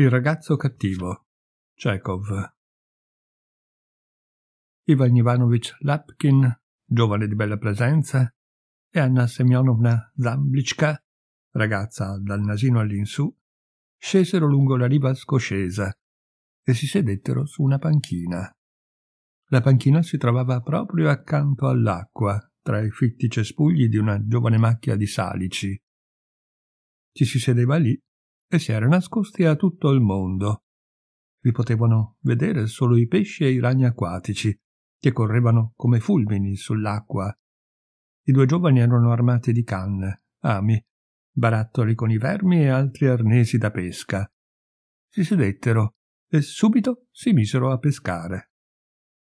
Il ragazzo cattivo. Chekhov. Ivan Ivanovich Lapkin, giovane di bella presenza, e Anna Semyonovna Zamblichka, ragazza dal nasino all'insù, scesero lungo la riva scoscesa e si sedettero su una panchina. La panchina si trovava proprio accanto all'acqua, tra i fitti cespugli di una giovane macchia di salici. Ci si sedeva lì e si era nascosti a tutto il mondo. Vi potevano vedere solo i pesci e i ragni acquatici, che correvano come fulmini sull'acqua. I due giovani erano armati di canne, ami, barattoli con i vermi e altri arnesi da pesca. Si sedettero e subito si misero a pescare.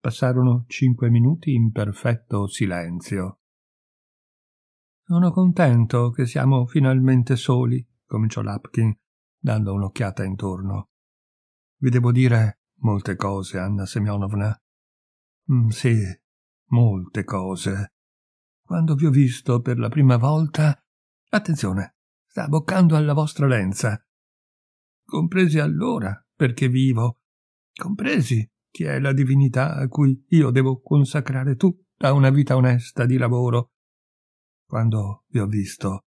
Passarono cinque minuti in perfetto silenzio. Sono contento che siamo finalmente soli, cominciò Lapkin, dando un'occhiata intorno. Vi devo dire molte cose, Anna Semyonovna. Mm, sì, molte cose. Quando vi ho visto per la prima volta... Attenzione, sta boccando alla vostra lenza. Compresi allora perché vivo. Compresi chi è la divinità a cui io devo consacrare tutta una vita onesta di lavoro. Quando vi ho visto,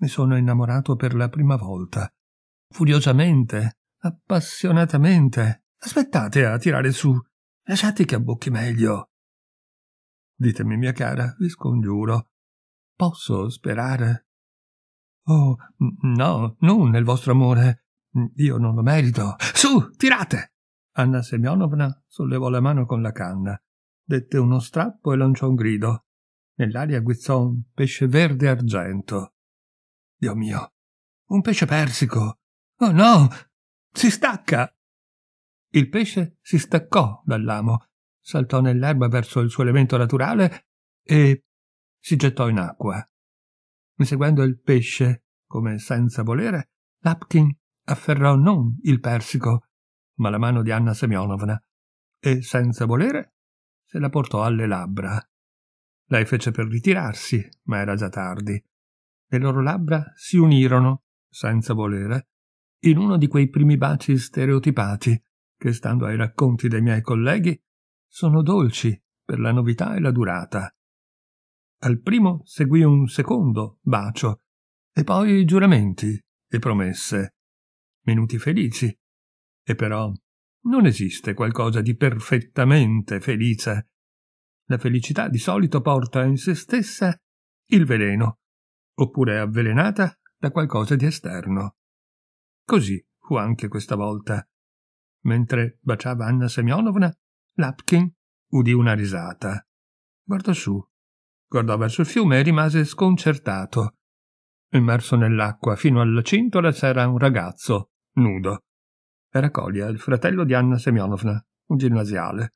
mi sono innamorato per la prima volta furiosamente, appassionatamente. Aspettate a tirare su. Lasciate che abbocchi meglio. Ditemi, mia cara, vi scongiuro. Posso sperare? Oh, no, non nel vostro amore. Io non lo merito. Su, tirate! Anna Semyonovna sollevò la mano con la canna, dette uno strappo e lanciò un grido. Nell'aria guizzò un pesce verde argento. Dio mio, un pesce persico! Oh no! Si stacca! Il pesce si staccò dall'amo, saltò nell'erba verso il suo elemento naturale e si gettò in acqua. Inseguendo il pesce, come senza volere, Lapkin afferrò non il persico, ma la mano di Anna Semyonovna e, senza volere, se la portò alle labbra. Lei fece per ritirarsi, ma era già tardi. Le loro labbra si unirono, senza volere, in uno di quei primi baci stereotipati che, stando ai racconti dei miei colleghi, sono dolci per la novità e la durata. Al primo seguì un secondo bacio, e poi giuramenti e promesse. Minuti felici. E però non esiste qualcosa di perfettamente felice. La felicità di solito porta in se stessa il veleno, oppure è avvelenata da qualcosa di esterno. Così fu anche questa volta. Mentre baciava Anna Semyonovna, Lapkin udì una risata. Guardò su, guardò verso il fiume e rimase sconcertato. Immerso nell'acqua fino alla cintola c'era un ragazzo, nudo. Era Colia, il fratello di Anna Semyonovna, un ginnasiale.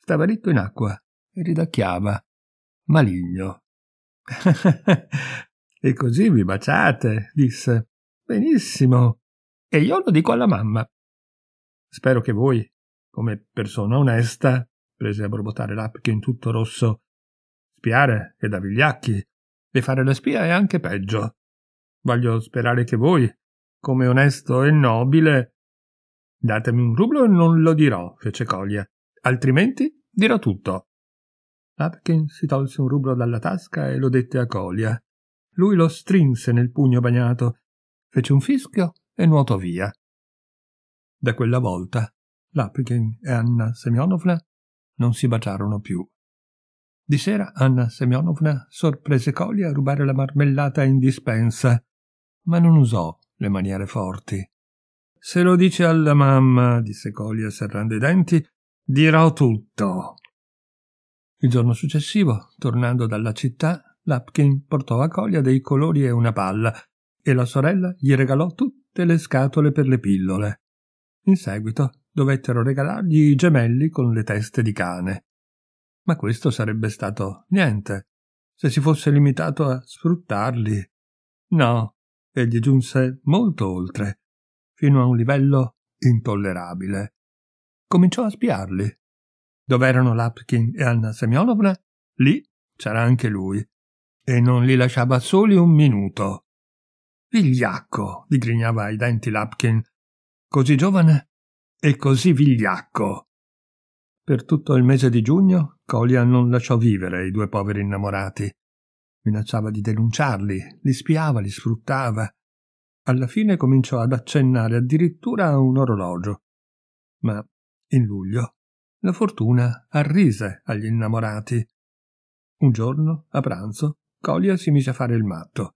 Stava ritto in acqua e ridacchiava. Maligno. e così vi baciate, disse. Benissimo e io lo dico alla mamma. Spero che voi, come persona onesta, prese a borbottare Lapkin tutto rosso, spiare è da vigliacchi, e fare la spia è anche peggio. Voglio sperare che voi, come onesto e nobile, datemi un rublo e non lo dirò, fece Colia, altrimenti dirò tutto. Lapkin si tolse un rublo dalla tasca e lo dette a Colia. Lui lo strinse nel pugno bagnato, fece un fischio e nuotò via. Da quella volta Lapkin e Anna Semyonovna non si baciarono più. Di sera Anna Semyonovna sorprese Colia a rubare la marmellata in dispensa, ma non usò le maniere forti. Se lo dice alla mamma, disse Colia serrando i denti, dirò tutto. Il giorno successivo, tornando dalla città, Lapkin portò a Colia dei colori e una palla e la sorella gli regalò tutte le scatole per le pillole. In seguito dovettero regalargli i gemelli con le teste di cane. Ma questo sarebbe stato niente, se si fosse limitato a sfruttarli. No, egli giunse molto oltre, fino a un livello intollerabile. Cominciò a spiarli. Dov'erano Lapkin e Anna Semyonovna? Lì c'era anche lui, e non li lasciava soli un minuto. Vigliacco, digrignava ai denti Lapkin. Così giovane e così vigliacco. Per tutto il mese di giugno Colia non lasciò vivere i due poveri innamorati. Minacciava di denunciarli, li spiava, li sfruttava. Alla fine cominciò ad accennare addirittura a un orologio. Ma in luglio la fortuna arrise agli innamorati. Un giorno, a pranzo, Colia si mise a fare il matto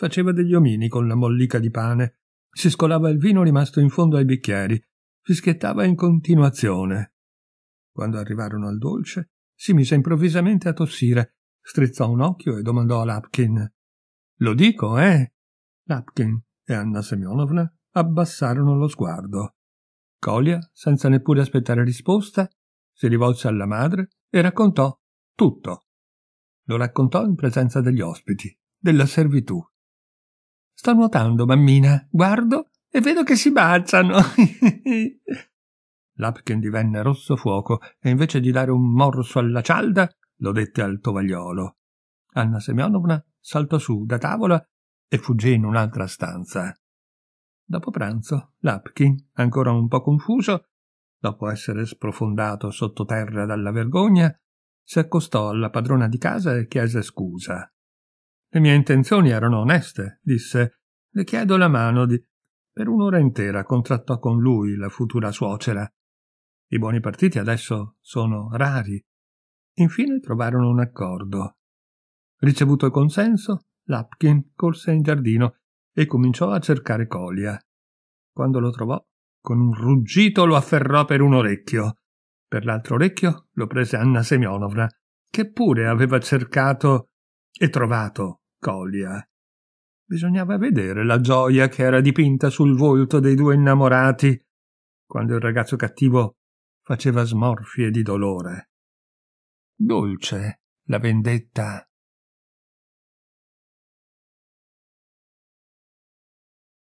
faceva degli omini con la mollica di pane, si scolava il vino rimasto in fondo ai bicchieri, fischiettava in continuazione. Quando arrivarono al dolce, si mise improvvisamente a tossire, strizzò un occhio e domandò a Lapkin. Lo dico, eh? Lapkin e Anna Semyonovna abbassarono lo sguardo. Colia, senza neppure aspettare risposta, si rivolse alla madre e raccontò tutto. Lo raccontò in presenza degli ospiti, della servitù, Sto nuotando, mammina. Guardo e vedo che si baciano. Lapkin divenne rosso fuoco e invece di dare un morso alla cialda lo dette al tovagliolo. Anna Semyonovna saltò su da tavola e fuggì in un'altra stanza. Dopo pranzo, Lapkin, ancora un po' confuso, dopo essere sprofondato sottoterra dalla vergogna, si accostò alla padrona di casa e chiese scusa. Le mie intenzioni erano oneste, disse. Le chiedo la mano di... Per un'ora intera contrattò con lui la futura suocera. I buoni partiti adesso sono rari. Infine trovarono un accordo. Ricevuto il consenso, Lapkin corse in giardino e cominciò a cercare Colia. Quando lo trovò, con un ruggito lo afferrò per un orecchio. Per l'altro orecchio lo prese Anna Semyonovna, che pure aveva cercato e trovato Colia. Bisognava vedere la gioia che era dipinta sul volto dei due innamorati quando il ragazzo cattivo faceva smorfie di dolore. Dolce la vendetta